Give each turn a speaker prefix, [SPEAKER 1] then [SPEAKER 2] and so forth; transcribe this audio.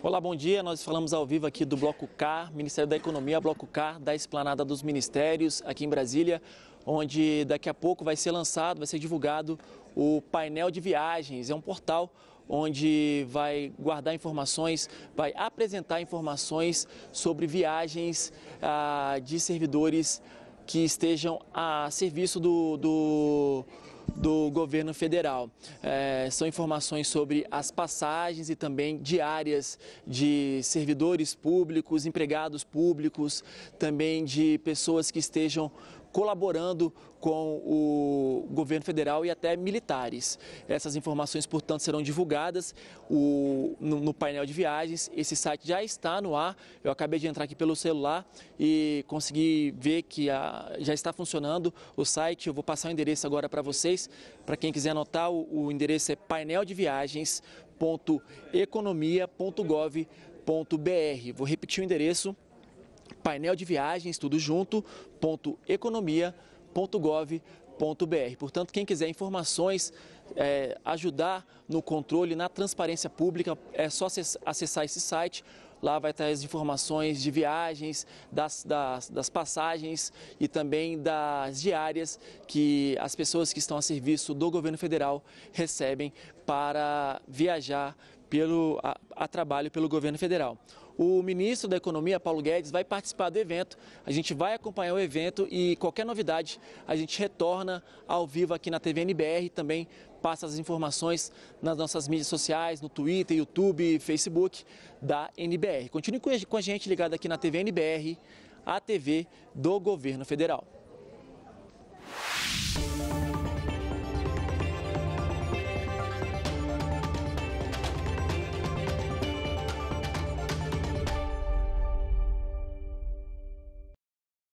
[SPEAKER 1] Olá, bom dia. Nós falamos ao vivo aqui do Bloco K, Ministério da Economia, Bloco K da Esplanada dos Ministérios, aqui em Brasília, onde daqui a pouco vai ser lançado, vai ser divulgado o painel de viagens. É um portal onde vai guardar informações, vai apresentar informações sobre viagens ah, de servidores que estejam a serviço do, do do governo federal. É, são informações sobre as passagens e também diárias de servidores públicos, empregados públicos, também de pessoas que estejam colaborando com o governo federal e até militares. Essas informações, portanto, serão divulgadas o, no, no, painel de viagens. Esse site já está no ar. Eu acabei de entrar aqui pelo celular e consegui ver que a, já está funcionando o site. Eu vou passar o endereço agora para vocês. Para quem quiser anotar, o, o endereço é paineldeviagens.economia.gov.br. Vou repetir o endereço painel de viagens, tudo junto, ponto economia, ponto gov, ponto br Portanto, quem quiser informações, é, ajudar no controle, na transparência pública, é só acessar esse site. Lá vai estar as informações de viagens, das, das, das passagens e também das diárias que as pessoas que estão a serviço do governo federal recebem para viajar pelo, a, a, trabalho pelo governo federal. O ministro da Economia, Paulo Guedes, vai participar do evento. A gente vai acompanhar o evento e qualquer novidade a gente retorna ao vivo aqui na TV NBR também passa as informações nas nossas mídias sociais, no Twitter, YouTube, Facebook da NBR. Continue com a gente ligado aqui na TV NBR, a TV do governo federal.